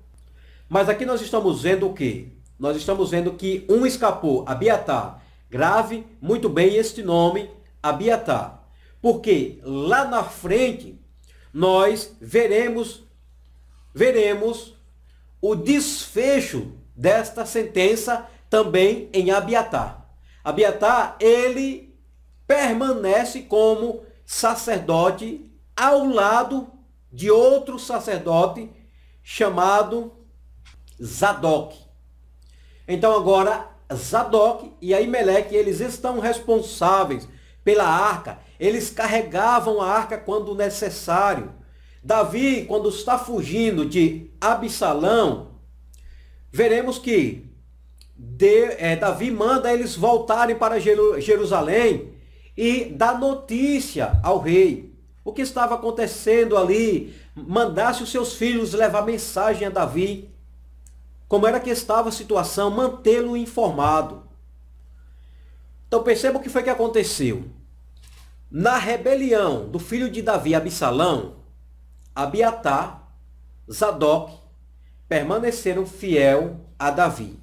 Mas aqui nós estamos vendo o quê? Nós estamos vendo que um escapou, Abiatar. Grave muito bem este nome, Abiatar. Porque lá na frente nós veremos veremos o desfecho desta sentença também em Abiatar. Abiatar, ele permanece como sacerdote ao lado de outro sacerdote chamado Zadok. Então agora Zadok e Ahimelech, eles estão responsáveis pela arca. Eles carregavam a arca quando necessário. Davi, quando está fugindo de Absalão, veremos que de, é, Davi manda eles voltarem para Jerusalém e dar notícia ao rei. O que estava acontecendo ali? Mandasse os seus filhos levar mensagem a Davi. Como era que estava a situação? Mantê-lo informado. Então perceba o que foi que aconteceu. Na rebelião do filho de Davi, Absalão, Abiatar, Zadok permaneceram fiel a Davi.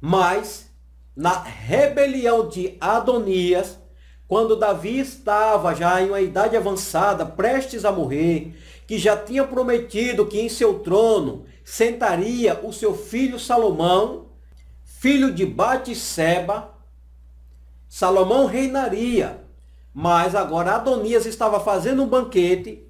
Mas, na rebelião de Adonias, quando Davi estava já em uma idade avançada, prestes a morrer, que já tinha prometido que em seu trono sentaria o seu filho Salomão, filho de Bate-seba, Salomão reinaria. Mas agora Adonias estava fazendo um banquete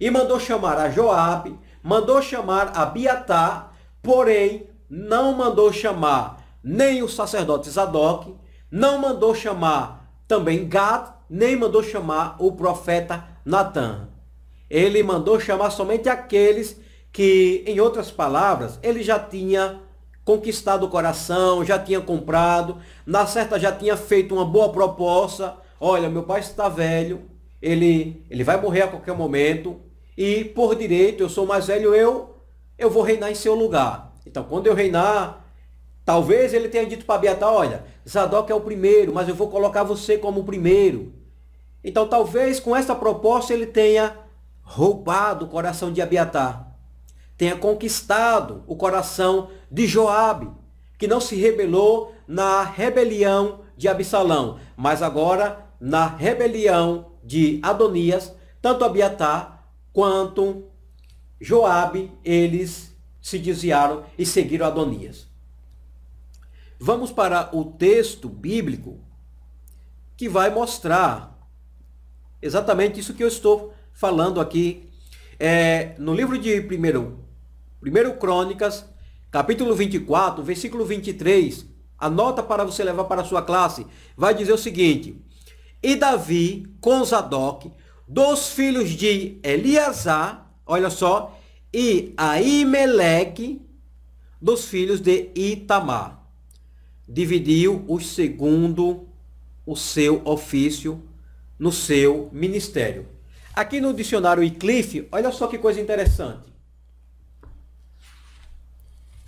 e mandou chamar a Joabe, mandou chamar Abiatá, porém não mandou chamar nem o sacerdote Zadok, não mandou chamar também Gad, nem mandou chamar o profeta Natan. Ele mandou chamar somente aqueles que, em outras palavras, ele já tinha conquistado o coração, já tinha comprado, na certa já tinha feito uma boa proposta. Olha, meu pai está velho, ele, ele vai morrer a qualquer momento, e por direito eu sou mais velho, eu eu vou reinar em seu lugar. Então, quando eu reinar, talvez ele tenha dito para Abiatar, olha, Zadok é o primeiro, mas eu vou colocar você como o primeiro. Então, talvez com essa proposta ele tenha roubado o coração de Abiatar, tenha conquistado o coração de Joabe, que não se rebelou na rebelião de Absalão, mas agora na rebelião de Adonias, tanto Abiatar quanto Joabe, eles se desviaram e seguiram Adonias. Vamos para o texto bíblico que vai mostrar exatamente isso que eu estou falando aqui. É, no livro de 1 Crônicas, capítulo 24, versículo 23, anota para você levar para a sua classe, vai dizer o seguinte: E Davi com Zadok dos filhos de Eliasar, olha só, e Aimeleque, dos filhos de Itamar. Dividiu o segundo o seu ofício no seu ministério. Aqui no dicionário Wycliffe, olha só que coisa interessante.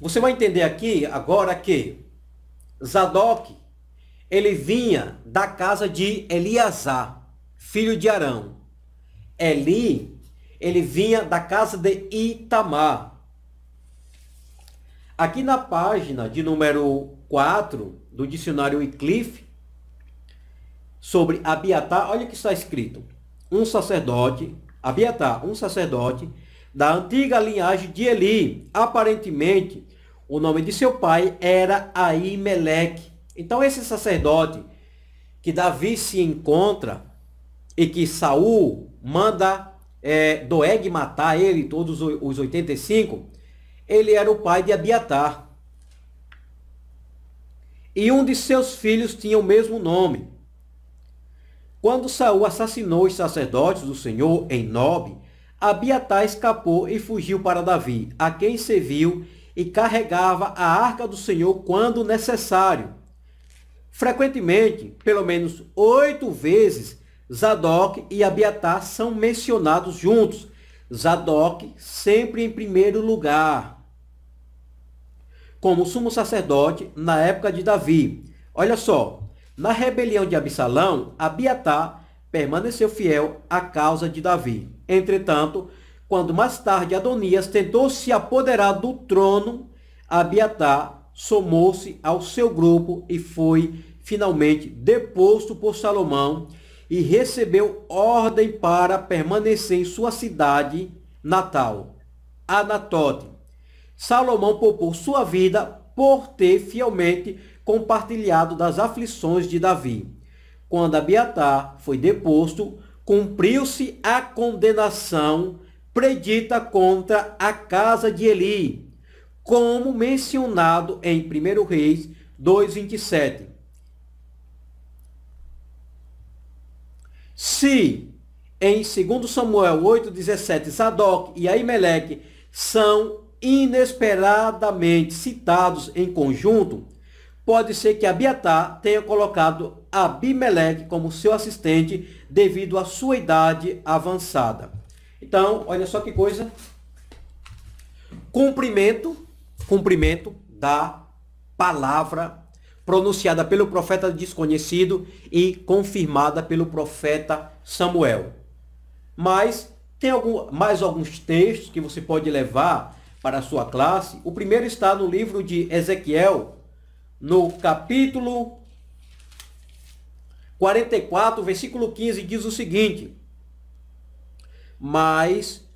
Você vai entender aqui agora que Zadok ele vinha da casa de Eliasar, filho de Arão. Eli, ele vinha da casa de Itamar. Aqui na página de número 4 do dicionário Wycliffe, sobre Abiatar, olha o que está escrito. Um sacerdote, Abiatar, um sacerdote da antiga linhagem de Eli. Aparentemente, o nome de seu pai era Aimeleque. Então esse sacerdote que Davi se encontra e que Saul manda é, Doeg matar ele, todos os 85, ele era o pai de Abiatar. E um de seus filhos tinha o mesmo nome. Quando Saul assassinou os sacerdotes do Senhor em Nob, Abiatar escapou e fugiu para Davi, a quem serviu e carregava a arca do Senhor quando necessário. Frequentemente, pelo menos oito vezes, Zadok e Abiatar são mencionados juntos. Zadok sempre em primeiro lugar, como sumo sacerdote na época de Davi. Olha só, na rebelião de Absalão, Abiatar permaneceu fiel à causa de Davi. Entretanto, quando mais tarde Adonias tentou se apoderar do trono, Abiatar somou-se ao seu grupo e foi finalmente deposto por Salomão e recebeu ordem para permanecer em sua cidade natal, Anatote. Salomão poupou sua vida por ter fielmente compartilhado das aflições de Davi. Quando Abiatar foi deposto, cumpriu-se a condenação predita contra a casa de Eli, como mencionado em 1 Reis 2,27. Se em 2 Samuel 8,17, Sadoc e Aimeleque são inesperadamente citados em conjunto, pode ser que Abiatar tenha colocado Abimeleque como seu assistente devido à sua idade avançada. Então, olha só que coisa. Cumprimento, cumprimento da palavra pronunciada pelo profeta desconhecido e confirmada pelo profeta Samuel. Mas tem algum, mais alguns textos que você pode levar para a sua classe. O primeiro está no livro de Ezequiel, no capítulo 44, versículo 15, diz o seguinte: Mas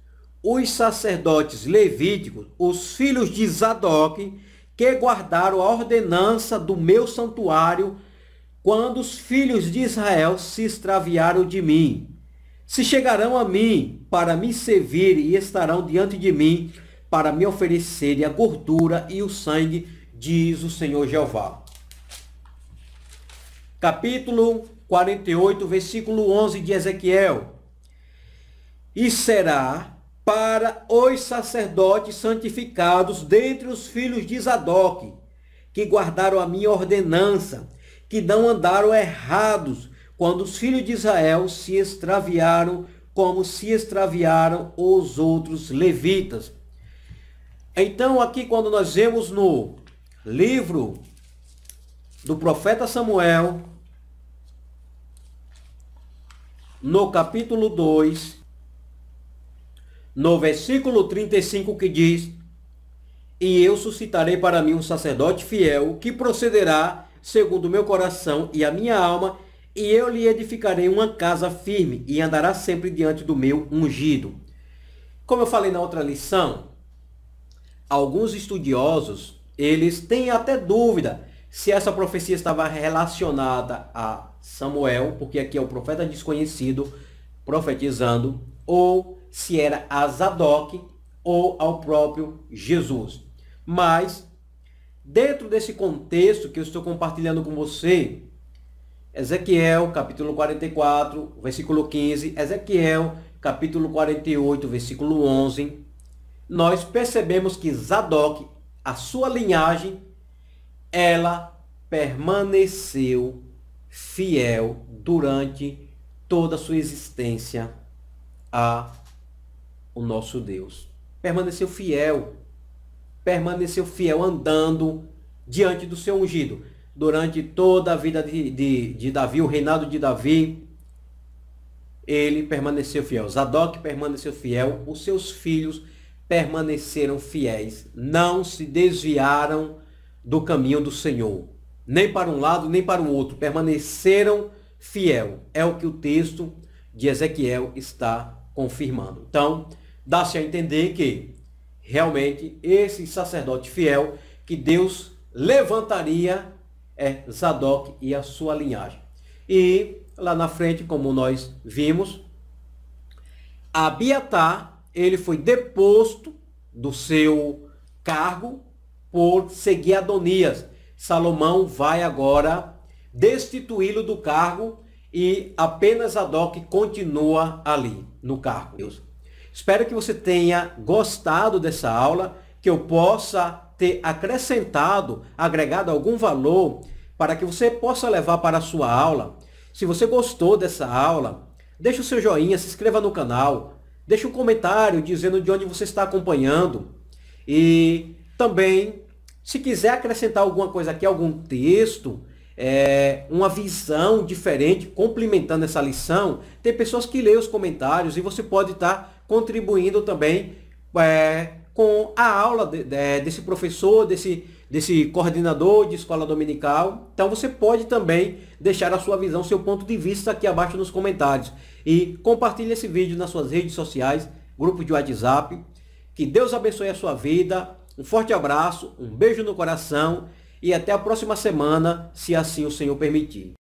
os sacerdotes levíticos, os filhos de Zadok, que guardaram a ordenança do meu santuário quando os filhos de Israel se extraviaram de mim. Se chegarão a mim para me servir e estarão diante de mim para me oferecerem a gordura e o sangue, diz o Senhor Jeová. Capítulo 48, versículo 11 de Ezequiel. E será para os sacerdotes santificados dentre os filhos de Zadok, que guardaram a minha ordenança, que não andaram errados quando os filhos de Israel se extraviaram, como se extraviaram os outros levitas. Então, aqui, quando nós vemos no livro do profeta Samuel, no capítulo 2, no versículo 35 que diz: E eu suscitarei para mim um sacerdote fiel que procederá segundo o meu coração e a minha alma, e eu lhe edificarei uma casa firme e andará sempre diante do meu ungido. Como eu falei na outra lição, alguns estudiosos, eles têm até dúvida se essa profecia estava relacionada a Samuel, porque aqui é o profeta desconhecido profetizando, ou se era a Zadok ou ao próprio Jesus. Mas, dentro desse contexto que eu estou compartilhando com você, Ezequiel, capítulo 44, versículo 15, Ezequiel, capítulo 48, versículo 11, nós percebemos que Zadok, a sua linhagem, ela permaneceu fiel durante toda a sua existência a o nosso Deus. Permaneceu fiel, permaneceu fiel andando diante do seu ungido. Durante toda a vida de, de, de Davi, o reinado de Davi, ele permaneceu fiel. Zadok permaneceu fiel, os seus filhos permaneceram fiéis, não se desviaram do caminho do Senhor, nem para um lado, nem para o outro, permaneceram fiel. É o que o texto de Ezequiel está confirmando. Então, dá-se a entender que realmente esse sacerdote fiel que Deus levantaria é Zadok e a sua linhagem. E lá na frente, como nós vimos, Abiatar, ele foi deposto do seu cargo por seguir Adonias. Salomão vai agora destituí-lo do cargo e apenas Zadok continua ali no cargo. Deus. Espero que você tenha gostado dessa aula, que eu possa ter acrescentado, agregado algum valor para que você possa levar para a sua aula. Se você gostou dessa aula, deixe o seu joinha, se inscreva no canal, deixe um comentário dizendo de onde você está acompanhando e também se quiser acrescentar alguma coisa aqui, algum texto, é, uma visão diferente, complementando essa lição, tem pessoas que leem os comentários e você pode estar tá contribuindo também é, com a aula de, de, desse professor, desse, desse coordenador de escola dominical. Então você pode também deixar a sua visão, seu ponto de vista aqui abaixo nos comentários. E compartilhe esse vídeo nas suas redes sociais, grupo de WhatsApp. Que Deus abençoe a sua vida. Um forte abraço, um beijo no coração e até a próxima semana, se assim o Senhor permitir.